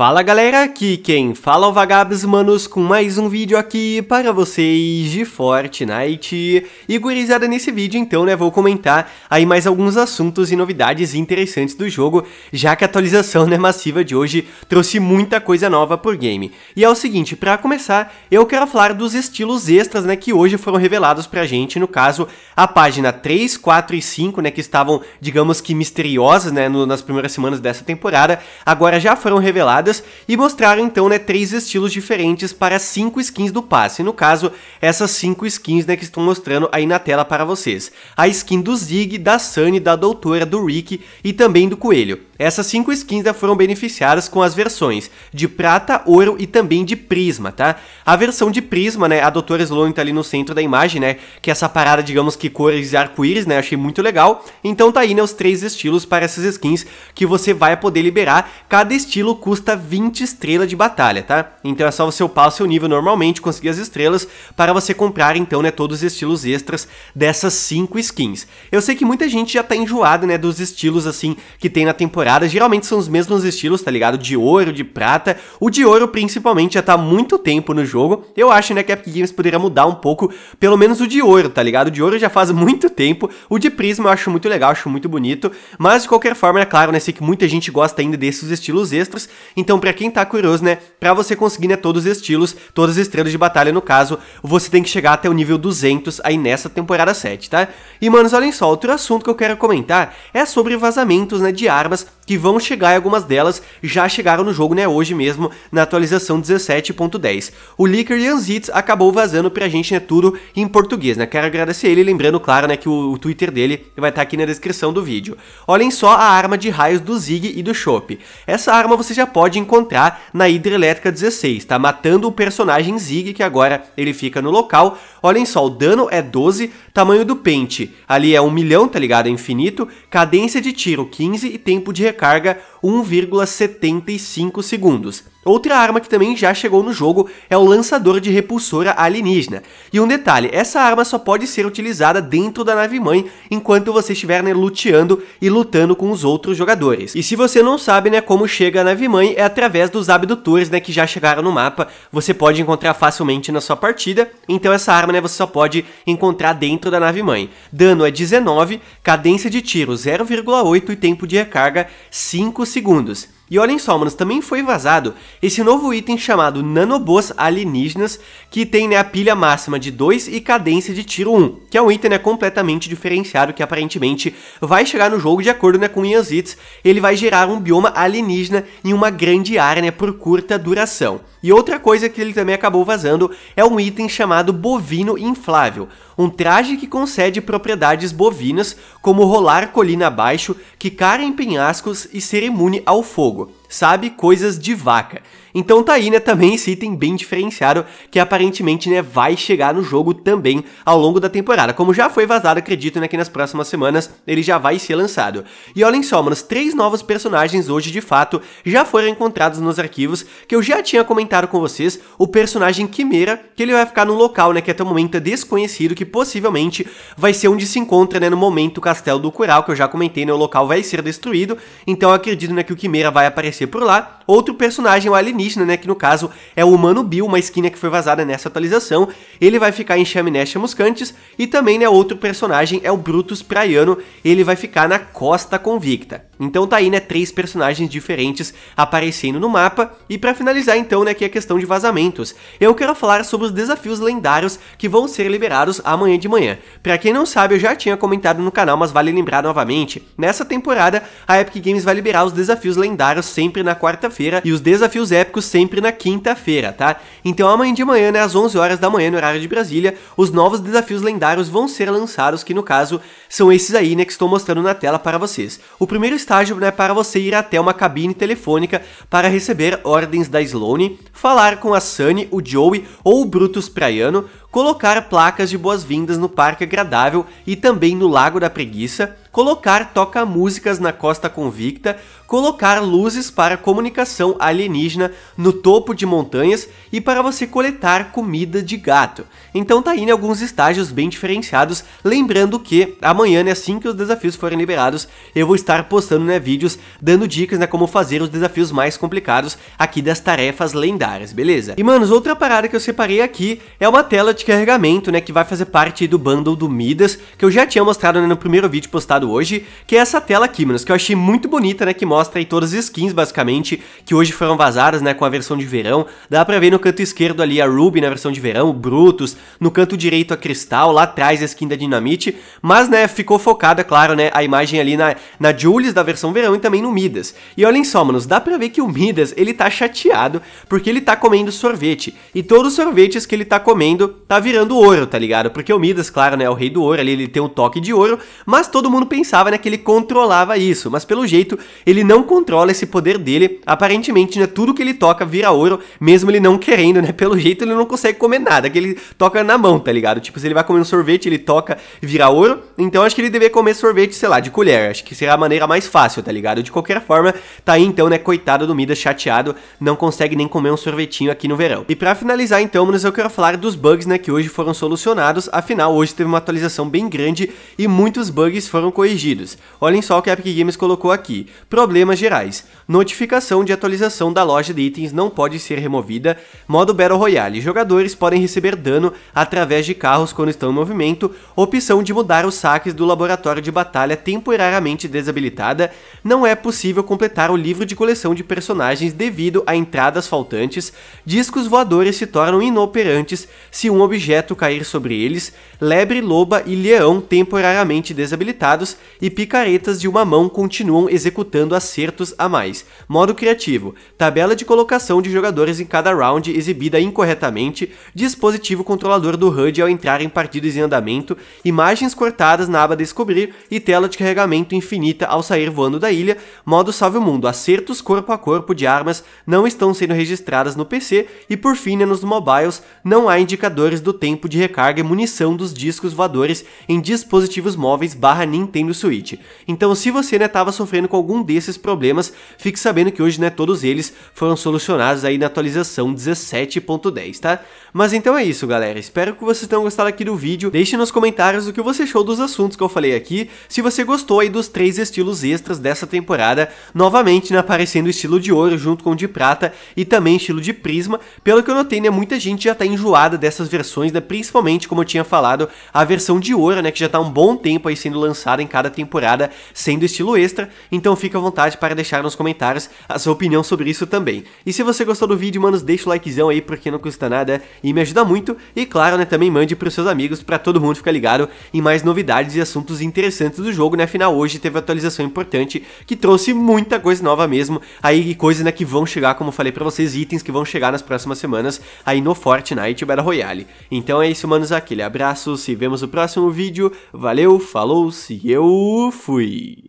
Fala galera, aqui quem fala é o Vagabes Manos com mais um vídeo aqui para vocês de Fortnite. E gurizada, nesse vídeo então, né, vou comentar aí mais alguns assuntos e novidades interessantes do jogo, já que a atualização, né, massiva de hoje trouxe muita coisa nova por game. E é o seguinte, para começar, eu quero falar dos estilos extras, né, que hoje foram revelados pra gente, no caso, a página 3, 4 e 5, né, que estavam, digamos que misteriosas, né, no, nas primeiras semanas dessa temporada, agora já foram reveladas e mostraram então né, três estilos diferentes para cinco skins do passe. No caso, essas cinco skins né, que estão mostrando aí na tela para vocês. A skin do Zig, da Sunny, da Doutora, do Rick e também do Coelho. Essas cinco skins né, foram beneficiadas com as versões de prata, ouro e também de prisma, tá? A versão de prisma, né, a Doutora Sloan tá ali no centro da imagem, né, que é essa parada, digamos que cores e arco-íris, né, achei muito legal. Então tá aí, né, os três estilos para essas skins que você vai poder liberar. Cada estilo custa 20 estrelas de batalha, tá? Então é só você upar o seu nível normalmente, conseguir as estrelas, para você comprar então, né, todos os estilos extras dessas 5 skins. Eu sei que muita gente já tá enjoada, né, dos estilos assim que tem na temporada, geralmente são os mesmos estilos, tá ligado? De ouro, de prata, o de ouro principalmente já tá há muito tempo no jogo, eu acho, né, que a Epic Games poderia mudar um pouco, pelo menos o de ouro, tá ligado? O de ouro já faz muito tempo, o de prisma eu acho muito legal, acho muito bonito, mas de qualquer forma, é claro, né, sei que muita gente gosta ainda desses estilos extras, então, para quem tá curioso, né, para você conseguir né, todos os estilos, todas as estrelas de batalha no caso, você tem que chegar até o nível 200 aí nessa temporada 7, tá? E manos, olhem só, outro assunto que eu quero comentar é sobre vazamentos, né, de armas que vão chegar e algumas delas já chegaram no jogo, né, hoje mesmo, na atualização 17.10. O Licker Yanzitz acabou vazando pra gente, né, tudo em português, né, quero agradecer ele, lembrando, claro, né, que o, o Twitter dele vai estar tá aqui na descrição do vídeo. Olhem só a arma de raios do Zig e do chop Essa arma você já pode encontrar na Hidrelétrica 16, tá, matando o personagem Zig, que agora ele fica no local. Olhem só, o dano é 12, tamanho do pente, ali é 1 milhão, tá ligado, é infinito, cadência de tiro 15 e tempo de recarga recarga 1,75 segundos. Outra arma que também já chegou no jogo é o lançador de repulsora alienígena. E um detalhe, essa arma só pode ser utilizada dentro da nave-mãe enquanto você estiver né, luteando e lutando com os outros jogadores. E se você não sabe né, como chega a nave-mãe, é através dos abdutores né, que já chegaram no mapa, você pode encontrar facilmente na sua partida, então essa arma né, você só pode encontrar dentro da nave-mãe. Dano é 19, cadência de tiro 0,8 e tempo de recarga 5 segundos. E olhem só, manos, também foi vazado esse novo item chamado Nanobos Alienígenas, que tem né, a pilha máxima de 2 e cadência de tiro 1, que é um item né, completamente diferenciado que aparentemente vai chegar no jogo de acordo né, com Ian Zitz, ele vai gerar um bioma alienígena em uma grande área né, por curta duração. E outra coisa que ele também acabou vazando é um item chamado Bovino Inflável, um traje que concede propriedades bovinas como rolar colina abaixo, quicar em penhascos e ser imune ao fogo sabe coisas de vaca. Então tá aí, né, também esse item bem diferenciado que aparentemente, né, vai chegar no jogo também ao longo da temporada. Como já foi vazado, acredito, né, que nas próximas semanas ele já vai ser lançado. E olhem só, mano, três novos personagens hoje, de fato, já foram encontrados nos arquivos que eu já tinha comentado com vocês, o personagem Quimera, que ele vai ficar num local, né, que até o momento é desconhecido, que possivelmente vai ser onde se encontra, né, no momento o castelo do Curau, que eu já comentei, né, o local vai ser destruído, então acredito, né, que o Quimera vai aparecer aparecer por lá. Outro personagem, o alienígena, né, que no caso é o Humano Bill, uma skin que foi vazada nessa atualização. Ele vai ficar em Chaminé Chamuscantes e também, né, outro personagem é o Brutus Praiano, ele vai ficar na Costa Convicta. Então tá aí, né, três personagens diferentes aparecendo no mapa. E para finalizar então, né, aqui é a questão de vazamentos. Eu quero falar sobre os desafios lendários que vão ser liberados amanhã de manhã. Para quem não sabe, eu já tinha comentado no canal, mas vale lembrar novamente. Nessa temporada, a Epic Games vai liberar os desafios lendários sem sempre na quarta-feira e os desafios épicos sempre na quinta-feira, tá? Então amanhã de manhã, né, às 11 horas da manhã no horário de Brasília, os novos desafios lendários vão ser lançados, que no caso são esses aí, né, que estou mostrando na tela para vocês. O primeiro estágio, né, é para você ir até uma cabine telefônica para receber ordens da Sloane, falar com a Sunny, o Joey ou o Brutus Praiano, colocar placas de boas-vindas no Parque Agradável e também no Lago da Preguiça, colocar toca-músicas na costa convicta, colocar luzes para comunicação alienígena no topo de montanhas e para você coletar comida de gato. Então tá indo né, alguns estágios bem diferenciados, lembrando que amanhã, né, assim que os desafios forem liberados, eu vou estar postando né, vídeos dando dicas né, como fazer os desafios mais complicados aqui das tarefas lendárias, beleza? E manos, outra parada que eu separei aqui é uma tela de carregamento, né, que vai fazer parte do bundle do Midas, que eu já tinha mostrado né, no primeiro vídeo postado hoje, que é essa tela aqui, meninos, que eu achei muito bonita, né, que mostra aí todas as skins, basicamente, que hoje foram vazadas, né, com a versão de verão. Dá pra ver no canto esquerdo ali a Ruby na versão de verão, o Brutus, no canto direito a Cristal, lá atrás a skin da Dinamite, mas, né, ficou focada, é claro, né, a imagem ali na, na Julius da versão verão e também no Midas. E olhem só, manos, dá pra ver que o Midas, ele tá chateado porque ele tá comendo sorvete, e todos os sorvetes que ele tá comendo tá virando ouro, tá ligado? Porque o Midas, claro, né, é o rei do ouro, ali ele tem um toque de ouro, mas todo mundo pensava né, que ele controlava isso, mas pelo jeito ele não controla esse poder dele. Aparentemente, né, tudo que ele toca vira ouro, mesmo ele não querendo, né? Pelo jeito ele não consegue comer nada, que ele toca na mão, tá ligado? Tipo, se ele vai comer um sorvete, ele toca e vira ouro. Então acho que ele deveria comer sorvete, sei lá, de colher. Acho que será a maneira mais fácil, tá ligado? De qualquer forma, tá aí então, né, coitado do Midas chateado, não consegue nem comer um sorvetinho aqui no verão. E para finalizar então, mas eu quero falar dos bugs, né, que hoje foram solucionados. Afinal, hoje teve uma atualização bem grande e muitos bugs foram corrigidos. Olhem só o que a Epic Games colocou aqui. Problemas gerais. Notificação de atualização da loja de itens não pode ser removida. Modo Battle Royale. Jogadores podem receber dano através de carros quando estão em movimento. Opção de mudar os saques do laboratório de batalha temporariamente desabilitada. Não é possível completar o livro de coleção de personagens devido a entradas faltantes. Discos voadores se tornam inoperantes se um objeto cair sobre eles. Lebre, loba e leão temporariamente desabilitados e picaretas de uma mão continuam executando acertos a mais. Modo criativo: tabela de colocação de jogadores em cada round exibida incorretamente, dispositivo controlador do HUD ao entrar em partidas em andamento, imagens cortadas na aba descobrir e tela de carregamento infinita ao sair voando da ilha. Modo salve o mundo: acertos corpo a corpo de armas não estão sendo registradas no PC e por fim né, nos mobiles não há indicadores do tempo de recarga e munição dos discos voadores em dispositivos móveis/Nintendo Nintendo Switch. Então, se você né, sofrendo com algum desses problemas, fique sabendo que hoje né, todos eles foram solucionados aí na atualização 17.10, tá? Mas então é isso, galera. Espero que vocês tenham gostado aqui do vídeo. Deixe nos comentários o que você achou dos assuntos que eu falei aqui. Se você gostou aí dos três estilos extras dessa temporada, novamente né, aparecendo o estilo de ouro junto com o de prata e também estilo de prisma. Pelo que eu notei, né, muita gente já tá enjoada dessas versões, né, principalmente, como eu tinha falado, a versão de ouro, né, que já há tá um bom tempo aí sendo lançada em cada temporada, sendo estilo extra, então fica à vontade para deixar nos comentários a sua opinião sobre isso também. E se você gostou do vídeo, manos, deixa o likezão aí porque não custa nada e me ajuda muito. E claro, né, também mande para os seus amigos para todo mundo ficar ligado em mais novidades e assuntos interessantes do jogo, né? Afinal, hoje teve atualização importante que trouxe muita coisa nova mesmo, aí coisas né, que vão chegar, como eu falei para vocês, itens que vão chegar nas próximas semanas aí no Fortnite Battle Royale. Então é isso, manos, aquele abraço, se vemos no próximo vídeo, valeu, falou, se eu eu fui.